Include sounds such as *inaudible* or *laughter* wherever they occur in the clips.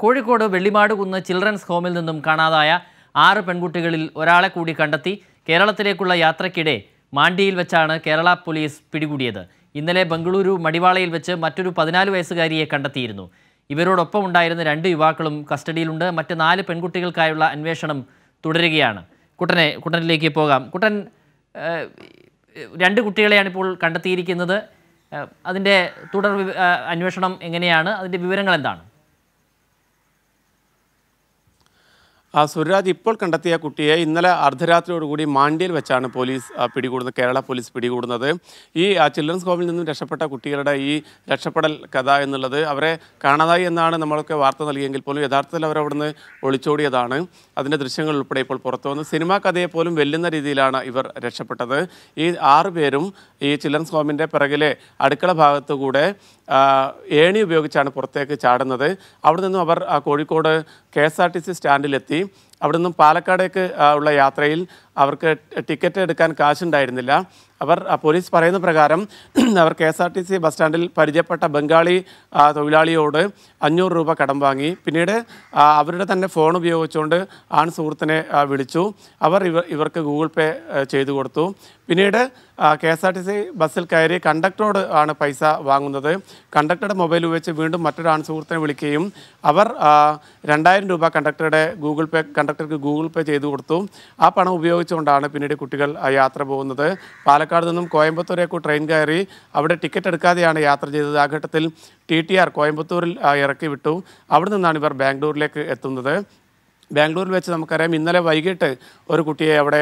കോഴിക്കോട് വെള്ളിമാട് കുന്ന് ചിൽഡ്രൻസ് ഹോമിൽ നിന്നും കാണാതായ ആറ് പെൺകുട്ടികളിൽ ഒരാളെ കൂടി കണ്ടെത്തി കേരളത്തിലേക്കുള്ള യാത്രയ്ക്കിടെ മാണ്ടിയിൽ വെച്ചാണ് കേരള പോലീസ് പിടികൂടിയത് ഇന്നലെ ബംഗളൂരു മടിവാളയിൽ വെച്ച് മറ്റൊരു പതിനാല് വയസ്സുകാരിയെ കണ്ടെത്തിയിരുന്നു ഇവരോടൊപ്പം ഉണ്ടായിരുന്ന രണ്ട് യുവാക്കളും കസ്റ്റഡിയിലുണ്ട് മറ്റ് നാല് പെൺകുട്ടികൾക്കായുള്ള അന്വേഷണം തുടരുകയാണ് കുട്ടനെ കുട്ടനിലേക്ക് പോകാം കുട്ടൻ രണ്ട് കുട്ടികളെയാണ് ഇപ്പോൾ കണ്ടെത്തിയിരിക്കുന്നത് അതിൻ്റെ തുടർ അന്വേഷണം എങ്ങനെയാണ് അതിൻ്റെ വിവരങ്ങൾ എന്താണ് ആ സുരാജ് ഇപ്പോൾ കണ്ടെത്തിയ കുട്ടിയെ ഇന്നലെ അർദ്ധരാത്രിയോടുകൂടി മാണ്ഡ്യയിൽ വെച്ചാണ് പോലീസ് പിടികൂടുന്നത് കേരള പോലീസ് പിടികൂടുന്നത് ഈ ചിൽഡ്രൻസ് ഹോമിൽ നിന്നും രക്ഷപ്പെട്ട കുട്ടികളുടെ ഈ രക്ഷപ്പെടൽ കഥ എന്നുള്ളത് അവരെ കാണാതായി എന്നാണ് നമ്മളൊക്കെ വാർത്ത നൽകിയെങ്കിൽ പോലും യഥാർത്ഥത്തിൽ അവർ ഒളിച്ചോടിയതാണ് അതിൻ്റെ ദൃശ്യങ്ങൾ ഉൾപ്പെടെ ഇപ്പോൾ പുറത്തു വന്നു സിനിമാ കഥയെ പോലും വെല്ലുന്ന രീതിയിലാണ് ഇവർ രക്ഷപ്പെട്ടത് ഈ ആറ് പേരും ഈ ചിൽഡ്രൻസ് ഹോമിൻ്റെ പിറകിലെ അടുക്കള കൂടെ ഏണി ഉപയോഗിച്ചാണ് പുറത്തേക്ക് ചാടുന്നത് അവിടെ നിന്നും അവർ Kozhikode K S R T C സ്റ്റാൻഡിലെത്തി അവിടെ നിന്നും പാലക്കാടേക്ക് ഉള്ള യാത്രയിൽ അവർക്ക് ടിക്കറ്റ് എടുക്കാൻ കാശുണ്ടായിരുന്നില്ല അവർ പോലീസ് പറയുന്ന പ്രകാരം *clears throat* അവർ K S R T C bus സ്റ്റാൻഡിൽ പരിചയപ്പെട്ട ബംഗാളി തൊഴിലാളിയോട് അഞ്ഞൂറ് രൂപ കടം വാങ്ങി പിന്നീട് അവരുടെ തന്നെ ഫോൺ ഉപയോഗിച്ചുകൊണ്ട് ആൺ സുഹൃത്തിനെ വിളിച്ചു അവർ ഇവർക്ക് ഗൂഗിൾ പേ ചെയ്തു കൊടുത്തു പിന്നീട് K S R T C ബസ്സിൽ കയറി കണ്ടക്ടറോട് ആണ് പൈസ വാങ്ങുന്നത് കണ്ടക്ടറുടെ മൊബൈൽ ഉപയോഗിച്ച് വീണ്ടും മറ്റൊരു സുഹൃത്തിനെ വിളിക്കുകയും അവർ രണ്ടായിരം രൂപ കണ്ടക്ടറുടെ ഗൂഗിൾ പേ കണ്ടക്ടർക്ക് ഗൂഗിൾ പേ ചെയ്തു കൊടുത്തു ആ പണം ഉപയോഗിച്ചുകൊണ്ടാണ് പിന്നീട് കുട്ടികൾ യാത്ര പോകുന്നത് പാലക്കാട് നിന്നും കോയമ്പത്തൂരേക്ക് ട്രെയിൻ കയറി അവിടെ ടിക്കറ്റ് എടുക്കാതെയാണ് യാത്ര ചെയ്തത് ആ ഘട്ടത്തിൽ ടി ടി ആർ കോയമ്പത്തൂരിൽ ഇറക്കി വിട്ടു അവിടെ നിന്നാണ് ഇവർ ബാംഗ്ലൂരിലേക്ക് എത്തുന്നത് ബാംഗ്ലൂരിൽ വെച്ച് നമുക്കറിയാം ഇന്നലെ വൈകിട്ട് ഒരു കുട്ടിയെ അവിടെ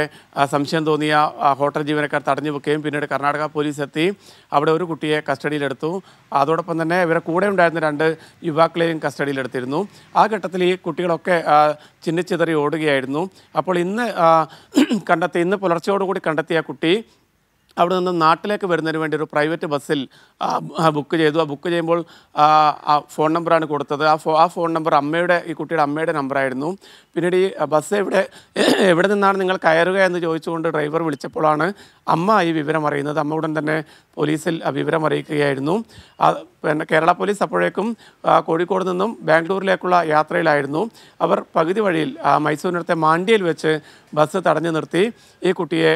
സംശയം തോന്നിയ ഹോട്ടൽ ജീവനക്കാർ തടഞ്ഞു വെക്കുകയും പിന്നീട് കർണാടക പോലീസ് എത്തി അവിടെ ഒരു കുട്ടിയെ കസ്റ്റഡിയിലെടുത്തു അതോടൊപ്പം തന്നെ ഇവരെ കൂടെ ഉണ്ടായിരുന്ന രണ്ട് യുവാക്കളെയും കസ്റ്റഡിയിലെടുത്തിരുന്നു ആ ഘട്ടത്തിൽ ഈ കുട്ടികളൊക്കെ ചിന്നിച്ചിതറി ഓടുകയായിരുന്നു അപ്പോൾ ഇന്ന് *clears throat* കണ്ടെത്തി ഇന്ന് പുലർച്ചയോടുകൂടി കണ്ടെത്തിയ കുട്ടി അവിടെ നിന്ന് നാട്ടിലേക്ക് വരുന്നതിന് വേണ്ടി ഒരു പ്രൈവറ്റ് ബസ്സിൽ ബുക്ക് ചെയ്തു ആ ബുക്ക് ചെയ്യുമ്പോൾ ആ ഫോൺ നമ്പറാണ് കൊടുത്തത് ആ ഫോ ആ ഫോൺ നമ്പർ അമ്മയുടെ ഈ കുട്ടിയുടെ അമ്മയുടെ നമ്പറായിരുന്നു പിന്നീട് ഈ ബസ് എവിടെ എവിടെ നിന്നാണ് നിങ്ങൾ കയറുക എന്ന് ചോദിച്ചുകൊണ്ട് ഡ്രൈവർ വിളിച്ചപ്പോഴാണ് അമ്മ ഈ വിവരം അറിയുന്നത് അമ്മ ഉടൻ തന്നെ പോലീസിൽ വിവരം അറിയിക്കുകയായിരുന്നു പിന്നെ കേരള പോലീസ് അപ്പോഴേക്കും കോഴിക്കോട് നിന്നും ബാംഗ്ലൂരിലേക്കുള്ള യാത്രയിലായിരുന്നു അവർ പകുതി വഴിയിൽ മൈസൂരിനടുത്തെ മാണ്ഡ്യയിൽ വെച്ച് ബസ് തടഞ്ഞു നിർത്തി ഈ കുട്ടിയെ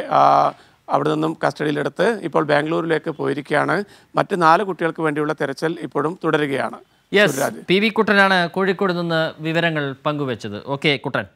അവിടെ നിന്നും കസ്റ്റഡിയിലെടുത്ത് ഇപ്പോൾ ബാംഗ്ലൂരിലേക്ക് പോയിരിക്കുകയാണ് മറ്റ് നാല് കുട്ടികൾക്ക് വേണ്ടിയുള്ള തെരച്ചിൽ ഇപ്പോഴും തുടരുകയാണ് യെസ് പി വി കുട്ടനാണ് കോഴിക്കോട് നിന്ന് വിവരങ്ങൾ പങ്കുവച്ചത് ഓക്കെ കുട്ടൻ